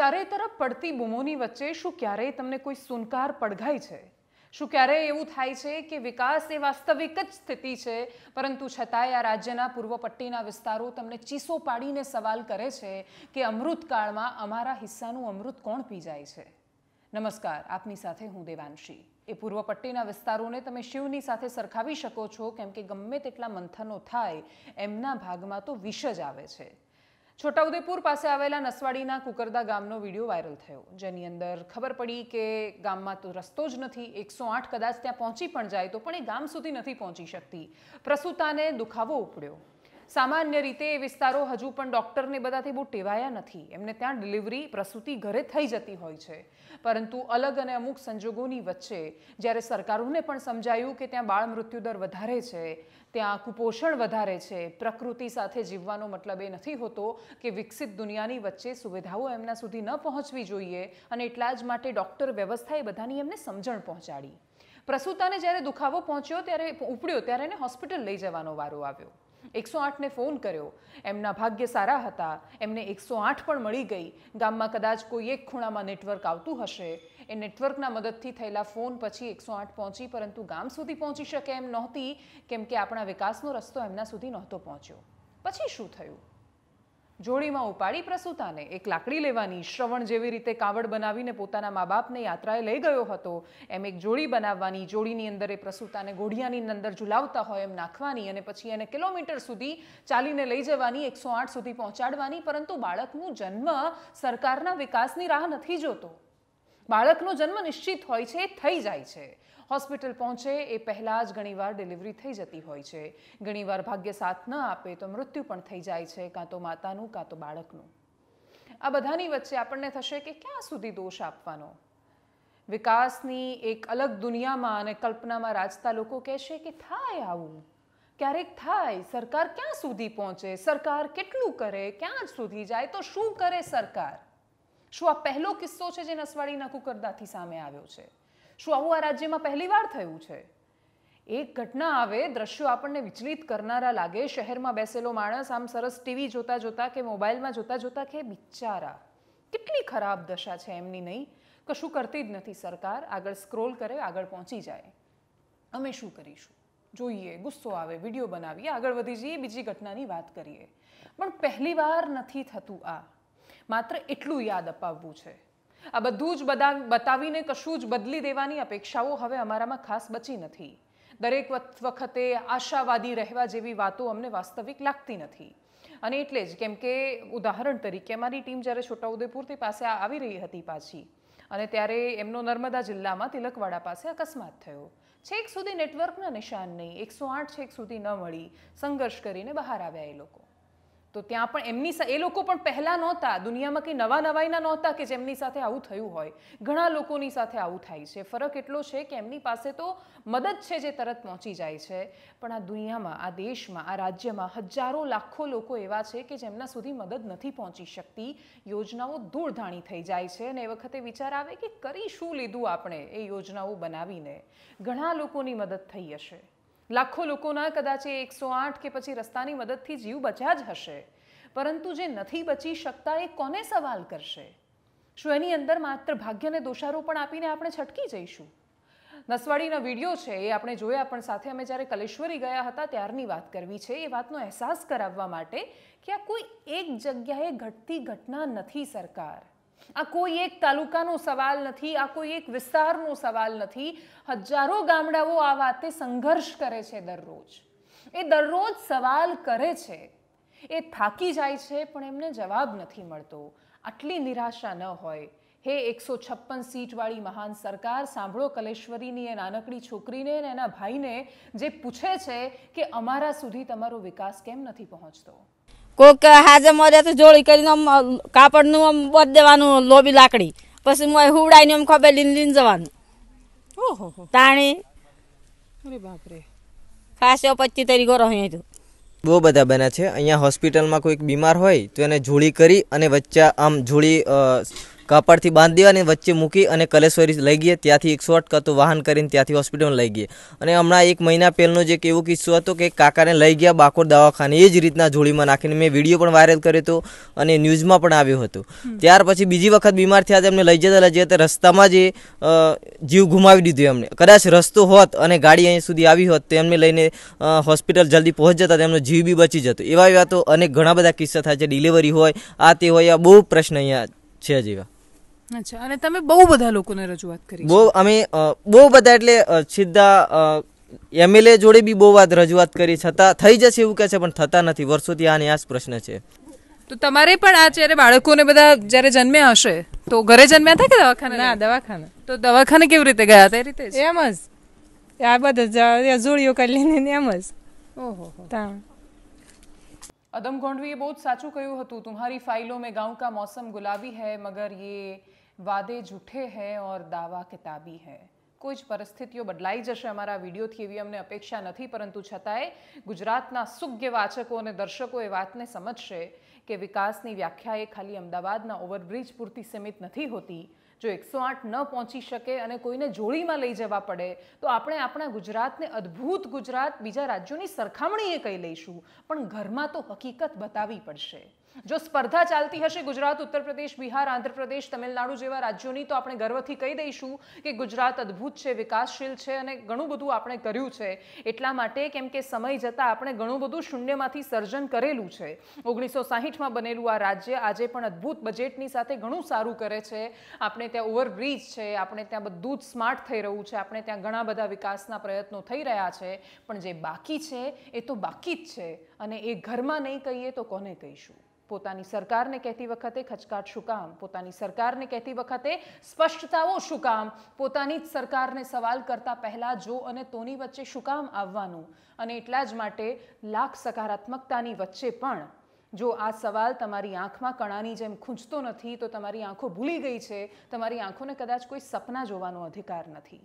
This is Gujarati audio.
ચારે તરફ પડતી બૂમોની વચ્ચે શું ક્યારેય તમને કોઈ સુનકાર પડઘાય છે શું ક્યારેય એવું થાય છે કે વિકાસ એ વાસ્તવિક જ સ્થિતિ છે પરંતુ છતાંય આ રાજ્યના પૂર્વ પટ્ટીના વિસ્તારો તમને ચીસો પાડીને સવાલ કરે છે કે અમૃતકાળમાં અમારા હિસ્સાનું અમૃત કોણ પી જાય છે નમસ્કાર આપની સાથે હું દેવાંશી એ પૂર્વ પટ્ટીના વિસ્તારોને તમે શિવની સાથે સરખાવી શકો છો કેમ કે ગમે તેટલા મંથનો થાય એમના ભાગમાં તો વિષ જ આવે છે છોટાઉદેપુર પાસે આવેલા નસવાડીના કુકરદા ગામનો વિડીયો વાયરલ થયો જેની અંદર ખબર પડી કે ગામમાં તો રસ્તો જ નથી એકસો આઠ કદાચ ત્યાં પહોંચી પણ જાય તો પણ એ ગામ સુધી નથી પહોંચી શકતી પ્રસૂતાને દુખાવો ઉપડ્યો સામાન્ય રીતે એ વિસ્તારો હજુ પણ ડૉક્ટરને બધાથી બહુ ટેવાયા નથી એમને ત્યાં ડિલિવરી પ્રસૂતિ ઘરે થઈ જતી હોય છે પરંતુ અલગ અને અમુક સંજોગોની વચ્ચે જ્યારે સરકારોને પણ સમજાયું કે ત્યાં બાળ મૃત્યુદર વધારે છે ત્યાં કુપોષણ વધારે છે પ્રકૃતિ સાથે જીવવાનો મતલબ એ નથી હોતો કે વિકસિત દુનિયાની વચ્ચે સુવિધાઓ એમના સુધી ન પહોંચવી જોઈએ અને એટલા જ માટે ડૉક્ટર વ્યવસ્થાએ બધાની એમને સમજણ પહોંચાડી પ્રસૂતાને જ્યારે દુખાવો પહોંચ્યો ત્યારે ઉપડ્યો ત્યારે એને હોસ્પિટલ લઈ જવાનો વારો આવ્યો એકસો આઠને ફોન કર્યો એમના ભાગ્ય સારા હતા એમને એકસો આઠ પણ મળી ગઈ ગામમાં કદાચ કોઈ એક ખૂણામાં નેટવર્ક આવતું હશે એ નેટવર્કના મદદથી થયેલા ફોન પછી એકસો આઠ પહોંચી પરંતુ ગામ સુધી પહોંચી શકે એમ નહોતી કેમ કે આપણા વિકાસનો રસ્તો એમના સુધી નહોતો પહોંચ્યો પછી શું થયું જોડીમાં ઉપાડી પ્રસૂતાને એક લાકડી લેવાની શ્રવણ જેવી રીતે કાવડ બનાવીને પોતાના મા બાપને યાત્રાએ લઈ ગયો હતો એમ એક જોડી બનાવવાની જોડીની અંદર એ પ્રસૂતાને ઘોડિયાની અંદર ઝુલાવતા હોય એમ નાખવાની અને પછી એને કિલોમીટર સુધી ચાલીને લઈ જવાની એકસો સુધી પહોંચાડવાની પરંતુ બાળકનું જન્મ સરકારના વિકાસની રાહ નથી જોતો બાળકનો જન્મ નિશ્ચિત હોય છે એ થઈ જાય છે હોસ્પિટલ પહોંચે એ પહેલાં જ ઘણીવાર ડિલિવરી થઈ જતી હોય છે ઘણીવાર ભાગ્ય સાથ ન આપે તો મૃત્યુ પણ થઈ જાય છે કાં તો માતાનું કાં તો બાળકનું આ બધાની વચ્ચે આપણને થશે કે ક્યાં સુધી દોષ આપવાનો વિકાસની એક અલગ દુનિયામાં અને કલ્પનામાં રાજતા લોકો કહેશે કે થાય આવું ક્યારેક થાય સરકાર ક્યાં સુધી પહોંચે સરકાર કેટલું કરે ક્યાં સુધી જાય તો શું કરે સરકાર શું આ પહેલો કિસ્સો છે જે નસવાડી નકુકરદાથી સામે આવ્યો છે શું આવું આ રાજ્યમાં પહેલીવાર થયું છે એક ઘટના આવે દ્રશ્યો આપણને વિચલિત કરનારા લાગે શહેરમાં બેસેલો માણસ આમ સરસ ટીવી જોતા જોતા કે મોબાઈલમાં જોતા જોતા કે બિચારા કેટલી ખરાબ દશા છે એમની નહીં કશું કરતી જ નથી સરકાર આગળ સ્ક્રોલ કરે આગળ પહોંચી જાય અમે શું કરીશું જોઈએ ગુસ્સો આવે વિડીયો બનાવીએ આગળ વધી જઈએ બીજી ઘટનાની વાત કરીએ પણ પહેલીવાર નથી થતું આ માત્ર એટલું યાદ અપાવવું છે આ બધું જ બધા બતાવીને કશું જ બદલી દેવાની અપેક્ષાઓ હવે અમારામાં ખાસ બચી નથી દરેક વખતે આશાવાદી રહેવા જેવી વાતો અમને વાસ્તવિક લાગતી નથી અને એટલે જ કેમ કે ઉદાહરણ તરીકે મારી ટીમ જ્યારે છોટાઉદેપુરથી પાસે આવી રહી હતી પાછી અને ત્યારે એમનો નર્મદા જિલ્લામાં તિલકવાડા પાસે અકસ્માત થયો છેક સુધી નેટવર્કના નિશાન નહીં એકસો આઠ છેક સુધી ન મળી સંઘર્ષ કરીને બહાર આવ્યા એ લોકો તો ત્યાં પણ એમની એ લોકો પણ પહેલાં નહોતા દુનિયામાં કંઈ નવા નવાઈના નહોતા કે જેમની સાથે આવું થયું હોય ઘણા લોકોની સાથે આવું થાય છે ફરક એટલો છે કે એમની પાસે તો મદદ છે જે તરત પહોંચી જાય છે પણ આ દુનિયામાં આ દેશમાં આ રાજ્યમાં હજારો લાખો લોકો એવા છે કે જેમના સુધી મદદ નથી પહોંચી શકતી યોજનાઓ દૂરધાણી થઈ જાય છે અને એ વખતે વિચાર આવે કે કરી શું લીધું આપણે એ યોજનાઓ બનાવીને ઘણા લોકોની મદદ થઈ હશે લાખો લોકોના કદાચ એ એકસો આઠ કે પછી રસ્તાની મદદથી જીવ બચ્યા જ હશે પરંતુ જે નથી બચી શકતા એ કોને સવાલ કરશે શું એની અંદર માત્ર ભાગ્યને દોષારોપણ આપીને આપણે છટકી જઈશું નસવાડીના વિડીયો છે એ આપણે જોયા પણ સાથે અમે જ્યારે કલેશ્વરી ગયા હતા ત્યારની વાત કરવી છે એ વાતનો અહેસાસ કરાવવા માટે કે આ કોઈ એક જગ્યાએ ઘટતી ઘટના નથી સરકાર આ કોઈ એક તાલુકાનો સવાલ નથી આ કોઈ એક વિસ્તારનો સવાલ નથી હજારો ગામડાઓ આ વાતે સંઘર્ષ કરે છે દરરોજ એ દરરોજ સવાલ કરે છે એ થાકી જાય છે પણ એમને જવાબ નથી મળતો આટલી નિરાશા ન હોય હે એકસો છપ્પન સીટવાળી મહાન સરકાર સાંભળો કલેશ્વરીની એ નાનકડી છોકરીને અને એના ભાઈને જે પૂછે છે કે અમારા સુધી તમારો વિકાસ કેમ નથી પહોંચતો કોઈક હાજે મરે તો જોડી કરીને આમ કાપડનું આમ બધ દેવાનું લોબી લાકડી પછી હું હુવડાઈને આમ ખભે લીન લીન જવાનું ઓહો તાણી અરે બાપ રે ખાસો પચી તરી ગોરો અહીંયા તો બહુ બધા બને છે અહીંયા હોસ્પિટલમાં કોઈક બીમાર હોય તો એને જોડી કરી અને વચ્ચે આમ જોડી કાપડથી બાંધી અને વચ્ચે મૂકી અને કલેશ્વરી લઈ ગઈ ત્યાંથી એક શોર્ટ કાં વાહન કરીને ત્યાંથી હોસ્પિટલમાં લઈ ગઈ અને હમણાં એક મહિના પહેલનો જે એવો કિસ્સો હતો કે કાકાને લઈ ગયા બાકોર દવાખાને એ જ રીતના જોડીમાં નાખીને મેં વિડીયો પણ વાયરલ કર્યો હતો અને ન્યૂઝમાં પણ આવ્યો હતો ત્યાર પછી બીજી વખત બીમાર થયા એમને લઈ જતા લઈ જતા રસ્તામાં જે જીવ ગુમાવી દીધો એમને કદાચ રસ્તો હોત અને ગાડી અહીં સુધી આવી હોત તો એમને લઈને હોસ્પિટલ જલ્દી પહોંચ જતા તેમનો જીવ બી બચી જતો એવા એવા તો અનેક ઘણા બધા કિસ્સા થાય છે ડિલિવરી હોય આ તે હોય આ બહુ પ્રશ્ન અહીંયા છે જેવા અચ્છા અને તમે બહુ બધા લોકોને રજૂઆત કરી બહુ અમે બહુ બધા એટલે સીધા એમએલએ જોડે બી બહુ વાત રજૂઆત કરી છતાં થઈ જશે એવું કહે છે પણ થતા નથી વર્ષોથી આની આ જ પ્રશ્ન છે તો તમારે પણ આ જ્યારે બાળકોને બધા જ્યારે જન્મ્યા હશે તો ઘરે જન્મ્યા હતા કે દવાખાને ના દવાખાને તો દવાખાને કેવી રીતે ગયા હતા એ રીતે એમ જ આ બધા જોડીઓ કરી લઈને એમ જ ઓહો અદમ अदम गोंडवी ये बहुत साचू कहू हतु तुम्हारी फाइलों में गांव का मौसम गुलाबी है मगर ये વાદે જૂઠે હે ઓર દાવા કિતાબી હૈ કોઈ જ પરિસ્થિતિઓ બદલાઈ જશે અમારા વિડીયોથી એવી અમને અપેક્ષા નથી પરંતુ છતાંય ગુજરાતના સુગ્ય વાચકો અને દર્શકો એ વાતને સમજશે કે વિકાસની વ્યાખ્યા એ ખાલી અમદાવાદના ઓવરબ્રિજ પૂરતી સીમિત નથી હોતી જો એકસો આઠ ન પહોંચી શકે અને કોઈને જોડીમાં લઈ જવા પડે તો આપણે આપણા ગુજરાતને અદ્ભુત ગુજરાત બીજા રાજ્યોની સરખામણીએ કહી લઈશું પણ ઘરમાં તો હકીકત બતાવવી પડશે જો સ્પર્ધા ચાલતી હશે ગુજરાત ઉત્તર પ્રદેશ બિહાર આંધ્રપ્રદેશ તમિલનાડુ જેવા રાજ્યોની તો આપણે ગર્વથી કહી દઈશું કે ગુજરાત અદ્ભુત છે વિકાસશીલ છે અને ઘણું બધું આપણે કર્યું છે એટલા માટે કેમ કે સમય જતાં આપણે ઘણું બધું શૂન્યમાંથી સર્જન કરેલું છે ઓગણીસો સાહીઠમાં બનેલું આ રાજ્ય આજે પણ અદ્ભુત બજેટની સાથે ઘણું સારું કરે છે આપણે આપણે ત્યાં ઓવરબ્રિજ છે આપણે ત્યાં બધું જ સ્માર્ટ થઈ રહ્યું છે આપણે ત્યાં ઘણા બધા વિકાસના પ્રયત્નો થઈ રહ્યા છે પણ જે બાકી છે એ તો બાકી જ છે અને એ ઘરમાં નહીં કહીએ તો કોને કહીશું પોતાની સરકારને કહેતી વખતે ખચકાટ શું કામ પોતાની સરકારને કહેતી વખતે સ્પષ્ટતાઓ શું કામ પોતાની જ સરકારને સવાલ કરતા પહેલાં જો અને તોની વચ્ચે શું કામ આવવાનું અને એટલા જ માટે લાખ સકારાત્મકતાની વચ્ચે પણ જો આ સવાલ તમારી આંખમાં કણાની જેમ ખૂંચતો નથી તો તમારી આંખો ભૂલી ગઈ છે તમારી આંખોને કદાચ કોઈ સપના જોવાનો અધિકાર નથી